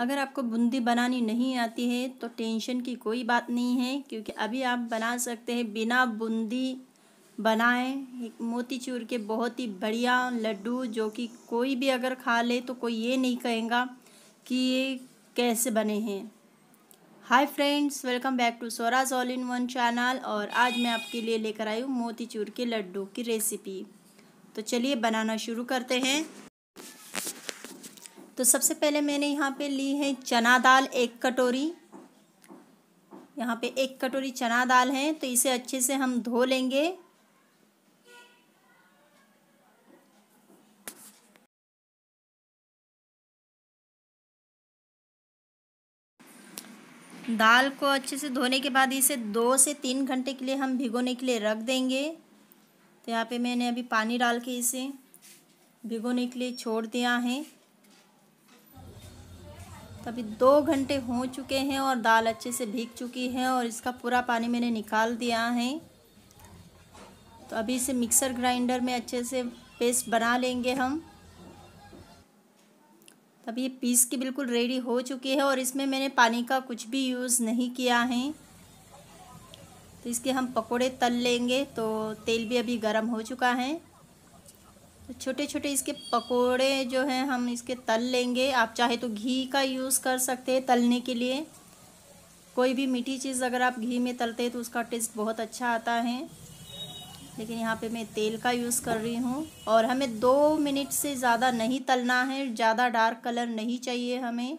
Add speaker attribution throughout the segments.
Speaker 1: अगर आपको बूंदी बनानी नहीं आती है तो टेंशन की कोई बात नहीं है क्योंकि अभी आप बना सकते हैं बिना बूंदी बनाएं मोतीचूर के बहुत ही बढ़िया लड्डू जो कि कोई भी अगर खा ले तो कोई ये नहीं कहेगा कि ये कैसे बने हैं hi friends welcome back to Saroj all in one channel और आज मैं आपके लिए लेकर आई हूँ मोतीचूर के लड्डू की रेसिपी तो चलिए बनाना शुरू करते हैं तो सबसे पहले मैंने यहाँ पे ली है चना दाल एक कटोरी यहाँ पे एक कटोरी चना दाल है तो इसे अच्छे से हम धो लेंगे दाल को अच्छे से धोने के बाद इसे दो से तीन घंटे के लिए हम भिगोने के लिए रख देंगे तो यहाँ पे मैंने अभी पानी डाल के इसे भिगोने के लिए छोड़ दिया है अभी दो घंटे हो चुके हैं और दाल अच्छे से भीग चुकी है और इसका पूरा पानी मैंने निकाल दिया है तो अभी इसे मिक्सर ग्राइंडर में अच्छे से पेस्ट बना लेंगे हम तब ये पीस की बिल्कुल रेडी हो चुकी है और इसमें मैंने पानी का कुछ भी यूज़ नहीं किया है तो इसके हम पकोड़े तल लेंगे तो तेल भी अभी गर्म हो चुका है तो छोटे छोटे इसके पकोड़े जो हैं हम इसके तल लेंगे आप चाहे तो घी का यूज़ कर सकते हैं तलने के लिए कोई भी मीठी चीज़ अगर आप घी में तलते हैं तो उसका टेस्ट बहुत अच्छा आता है लेकिन यहाँ पे मैं तेल का यूज़ कर रही हूँ और हमें दो मिनट से ज़्यादा नहीं तलना है ज़्यादा डार्क कलर नहीं चाहिए हमें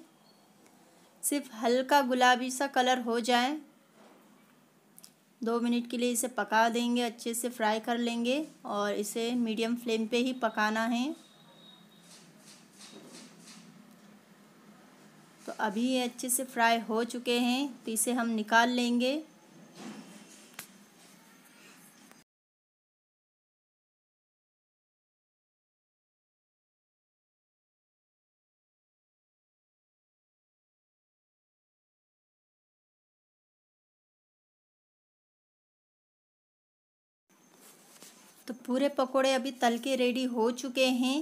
Speaker 1: सिर्फ हल्का गुलाबी सा कलर हो जाए दो मिनट के लिए इसे पका देंगे अच्छे से फ्राई कर लेंगे और इसे मीडियम फ्लेम पे ही पकाना है तो अभी ये अच्छे से फ्राई हो चुके हैं तो इसे हम निकाल लेंगे तो पूरे पकोड़े अभी तल के रेडी हो चुके हैं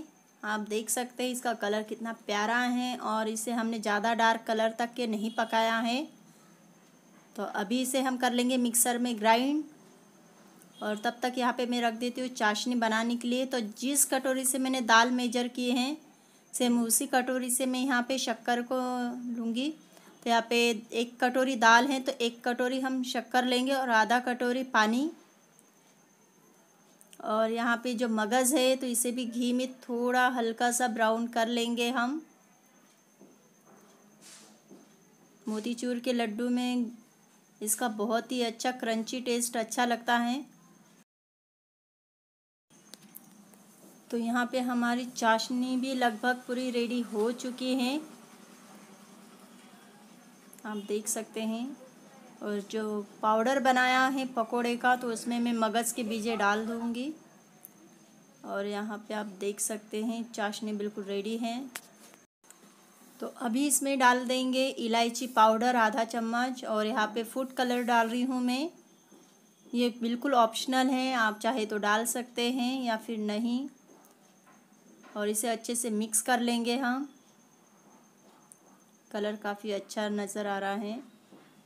Speaker 1: आप देख सकते हैं इसका कलर कितना प्यारा है और इसे हमने ज़्यादा डार्क कलर तक के नहीं पकाया है तो अभी इसे हम कर लेंगे मिक्सर में ग्राइंड और तब तक यहाँ पे मैं रख देती हूँ चाशनी बनाने के लिए तो जिस कटोरी से मैंने दाल मेजर किए हैं सेम उसी कटोरी से मैं यहाँ पे शक्कर को लूँगी तो यहाँ पे एक कटोरी दाल है तो एक कटोरी हम शक्कर लेंगे और आधा कटोरी पानी और यहाँ पे जो मगज़ है तो इसे भी घी में थोड़ा हल्का सा ब्राउन कर लेंगे हम मोतीचूर के लड्डू में इसका बहुत ही अच्छा क्रंची टेस्ट अच्छा लगता है तो यहाँ पे हमारी चाशनी भी लगभग पूरी रेडी हो चुकी है आप देख सकते हैं और जो पाउडर बनाया है पकोड़े का तो उसमें मैं मगज़ के बीजे डाल दूँगी और यहाँ पे आप देख सकते हैं चाशनी बिल्कुल रेडी है तो अभी इसमें डाल देंगे इलायची पाउडर आधा चम्मच और यहाँ पे फूड कलर डाल रही हूँ मैं ये बिल्कुल ऑप्शनल है आप चाहे तो डाल सकते हैं या फिर नहीं और इसे अच्छे से मिक्स कर लेंगे हम कलर काफ़ी अच्छा नज़र आ रहा है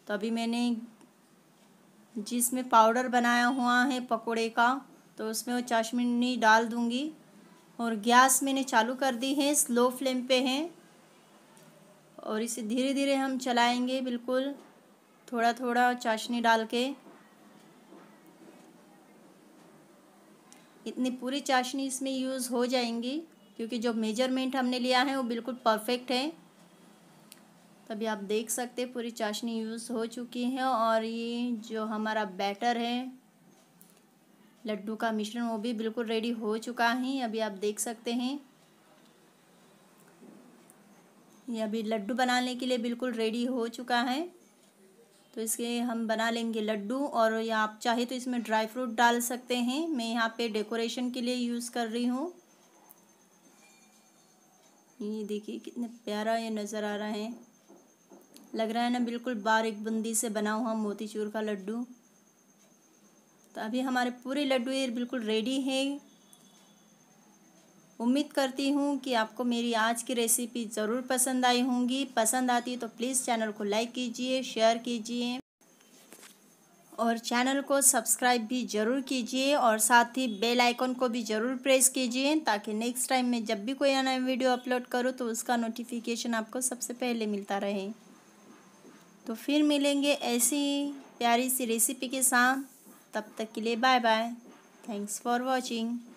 Speaker 1: तो अभी मैंने जिसमें पाउडर बनाया हुआ है पकोड़े का तो उसमें वो चाशमीनी डाल दूंगी और गैस मैंने चालू कर दी है स्लो फ्लेम पे है और इसे धीरे धीरे हम चलाएंगे बिल्कुल थोड़ा थोड़ा चाशनी डाल के इतनी पूरी चाशनी इसमें यूज़ हो जाएंगी क्योंकि जो मेजरमेंट हमने लिया है वो बिल्कुल परफेक्ट है तभी आप देख सकते पूरी चाशनी यूज़ हो चुकी है और ये जो हमारा बैटर है लड्डू का मिश्रण वो भी बिल्कुल रेडी हो चुका है अभी आप देख सकते हैं ये अभी लड्डू बनाने के लिए बिल्कुल रेडी हो चुका है तो इसके हम बना लेंगे लड्डू और या आप चाहे तो इसमें ड्राई फ्रूट डाल सकते हैं मैं यहाँ पे डेकोरेशन के लिए यूज़ कर रही हूँ ये देखिए कितने प्यारा ये नज़र आ रहा है लग रहा है ना बिल्कुल बारीक बूंदी से बना हुआ मोतीचूर का लड्डू तो अभी हमारे पूरे लड्डू ये बिल्कुल रेडी है उम्मीद करती हूँ कि आपको मेरी आज की रेसिपी ज़रूर पसंद आई होंगी पसंद आती तो प्लीज़ चैनल को लाइक कीजिए शेयर कीजिए और चैनल को सब्सक्राइब भी ज़रूर कीजिए और साथ ही बेल आइकन को भी ज़रूर प्रेस कीजिए ताकि नेक्स्ट टाइम मैं जब भी कोई नया वीडियो अपलोड करूँ तो उसका नोटिफिकेशन आपको सबसे पहले मिलता रहे तो फिर मिलेंगे ऐसी प्यारी सी रेसिपी के साथ तब तक के लिए bye bye thanks for watching